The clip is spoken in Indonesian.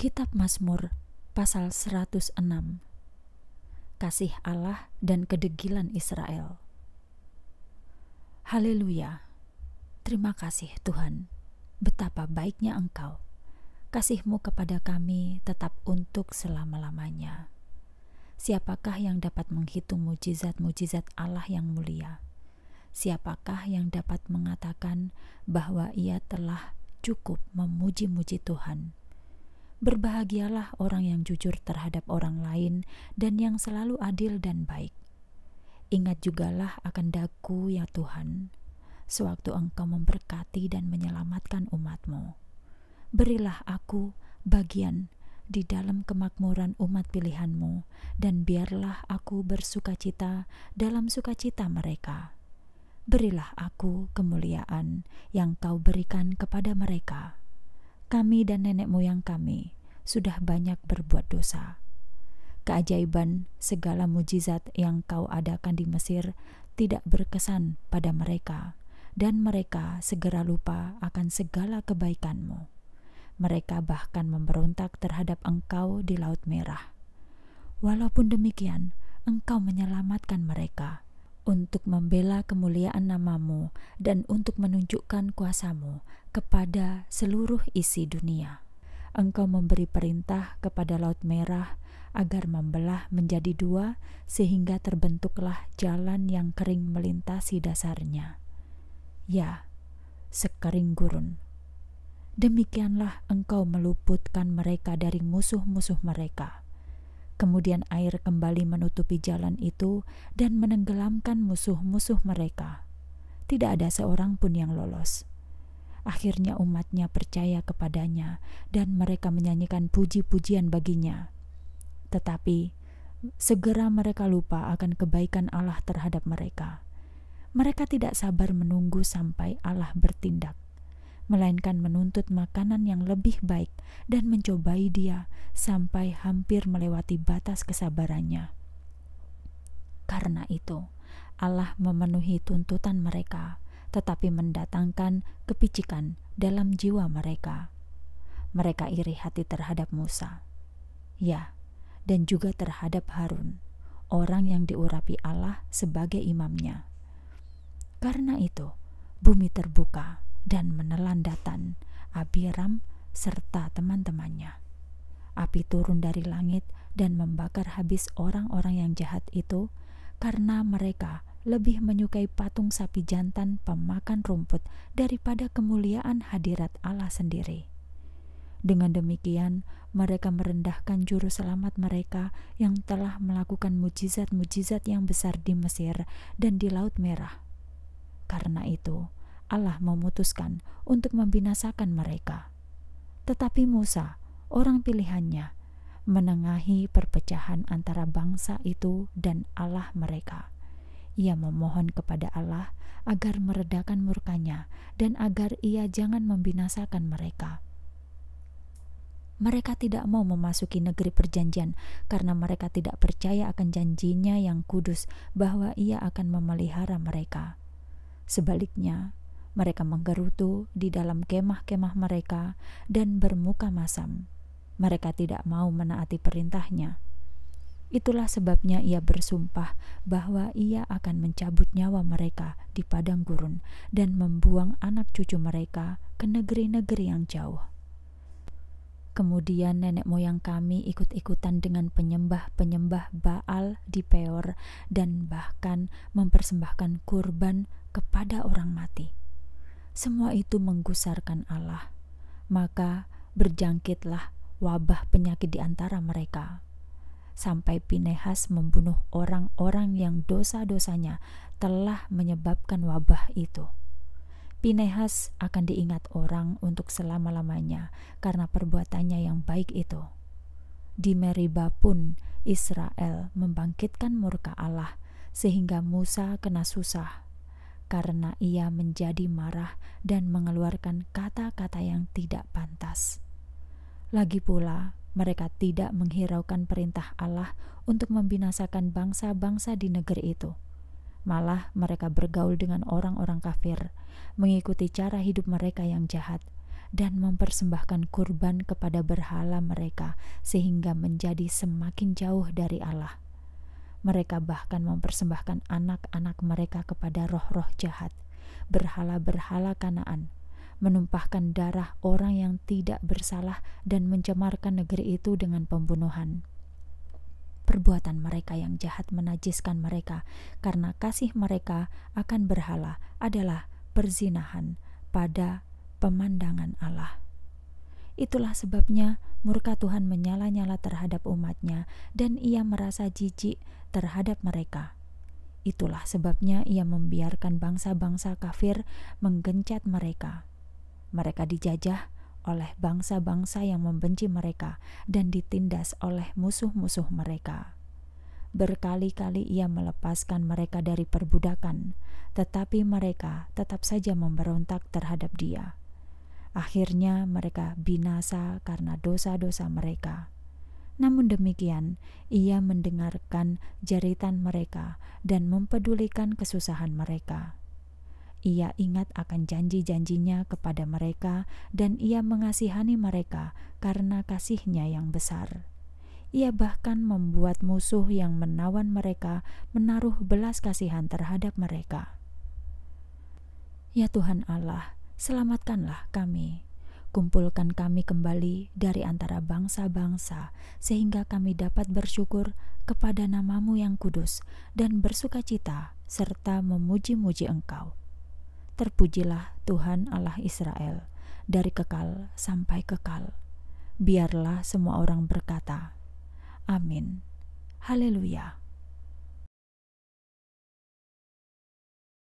Kitab Mazmur pasal 106 Kasih Allah dan kedegilan Israel Haleluya Terima kasih Tuhan Betapa baiknya Engkau Kasihmu kepada kami tetap untuk selama-lamanya Siapakah yang dapat menghitung mujizat-mujizat Allah yang mulia Siapakah yang dapat mengatakan bahwa ia telah cukup memuji-muji Tuhan Berbahagialah orang yang jujur terhadap orang lain dan yang selalu adil dan baik. Ingat jugalah akan daku ya Tuhan, sewaktu engkau memberkati dan menyelamatkan umatmu. Berilah aku bagian di dalam kemakmuran umat pilihanmu, dan biarlah aku bersukacita dalam sukacita mereka. Berilah aku kemuliaan yang kau berikan kepada mereka.' kami dan nenek moyang kami sudah banyak berbuat dosa. Keajaiban segala mujizat yang kau adakan di Mesir tidak berkesan pada mereka, dan mereka segera lupa akan segala kebaikanmu. Mereka bahkan memberontak terhadap engkau di Laut Merah. Walaupun demikian, engkau menyelamatkan mereka untuk membela kemuliaan namamu dan untuk menunjukkan kuasamu kepada seluruh isi dunia. Engkau memberi perintah kepada Laut Merah agar membelah menjadi dua, sehingga terbentuklah jalan yang kering melintasi dasarnya. Ya, sekering gurun. Demikianlah engkau meluputkan mereka dari musuh-musuh mereka. Kemudian air kembali menutupi jalan itu dan menenggelamkan musuh-musuh mereka. Tidak ada seorang pun yang lolos Akhirnya umatnya percaya kepadanya dan mereka menyanyikan puji-pujian baginya. Tetapi segera mereka lupa akan kebaikan Allah terhadap mereka. Mereka tidak sabar menunggu sampai Allah bertindak, melainkan menuntut makanan yang lebih baik dan mencobai dia sampai hampir melewati batas kesabarannya. Karena itu, Allah memenuhi tuntutan mereka tetapi mendatangkan kepicikan dalam jiwa mereka. Mereka iri hati terhadap Musa, ya, dan juga terhadap Harun, orang yang diurapi Allah sebagai imamnya. Karena itu, bumi terbuka dan menelan Datan, Abiram, serta teman-temannya. Api turun dari langit dan membakar habis orang-orang yang jahat itu karena mereka lebih menyukai patung sapi jantan pemakan rumput daripada kemuliaan hadirat Allah sendiri. Dengan demikian, mereka merendahkan juru selamat mereka yang telah melakukan mujizat-mujizat yang besar di Mesir dan di Laut Merah. Karena itu, Allah memutuskan untuk membinasakan mereka. Tetapi Musa, orang pilihannya, menengahi perpecahan antara bangsa itu dan Allah mereka ia memohon kepada Allah agar meredakan murkanya dan agar ia jangan membinasakan mereka. Mereka tidak mau memasuki negeri perjanjian karena mereka tidak percaya akan janjinya yang kudus bahwa ia akan memelihara mereka. Sebaliknya, mereka menggerutu di dalam kemah-kemah mereka dan bermuka masam. Mereka tidak mau menaati perintahnya. Itulah sebabnya ia bersumpah bahwa ia akan mencabut nyawa mereka di padang gurun dan membuang anak cucu mereka ke negeri-negeri yang jauh. Kemudian nenek moyang kami ikut-ikutan dengan penyembah-penyembah Baal di Peor dan bahkan mempersembahkan kurban kepada orang mati. Semua itu menggusarkan Allah. Maka berjangkitlah wabah penyakit di antara mereka sampai Pinehas membunuh orang-orang yang dosa-dosanya telah menyebabkan wabah itu. Pinehas akan diingat orang untuk selama-lamanya karena perbuatannya yang baik itu. Di Meriba pun Israel membangkitkan murka Allah sehingga Musa kena susah karena ia menjadi marah dan mengeluarkan kata-kata yang tidak pantas. Lagi pula, mereka tidak menghiraukan perintah Allah untuk membinasakan bangsa-bangsa di negeri itu. Malah, mereka bergaul dengan orang-orang kafir, mengikuti cara hidup mereka yang jahat, dan mempersembahkan kurban kepada berhala mereka, sehingga menjadi semakin jauh dari Allah. Mereka bahkan mempersembahkan anak-anak mereka kepada roh-roh jahat, berhala-berhala Kanaan menumpahkan darah orang yang tidak bersalah dan mencemarkan negeri itu dengan pembunuhan. Perbuatan mereka yang jahat menajiskan mereka, karena kasih mereka akan berhala adalah perzinahan pada pemandangan Allah. Itulah sebabnya murka Tuhan menyala-nyala terhadap umatnya dan ia merasa jijik terhadap mereka. Itulah sebabnya ia membiarkan bangsa-bangsa kafir menggencat mereka. Mereka dijajah oleh bangsa-bangsa yang membenci mereka dan ditindas oleh musuh-musuh mereka. Berkali-kali ia melepaskan mereka dari perbudakan, tetapi mereka tetap saja memberontak terhadap dia. Akhirnya, mereka binasa karena dosa-dosa mereka. Namun demikian, ia mendengarkan jeritan mereka dan mempedulikan kesusahan mereka. Ia ingat akan janji-janjinya kepada mereka, dan ia mengasihani mereka karena kasihnya yang besar. Ia bahkan membuat musuh yang menawan mereka menaruh belas kasihan terhadap mereka. Ya Tuhan Allah, selamatkanlah kami. Kumpulkan kami kembali dari antara bangsa-bangsa, sehingga kami dapat bersyukur kepada namamu yang kudus dan bersukacita serta memuji-muji Engkau Terpujilah Tuhan Allah Israel dari kekal sampai kekal. Biarlah semua orang berkata, Amin. Haleluya.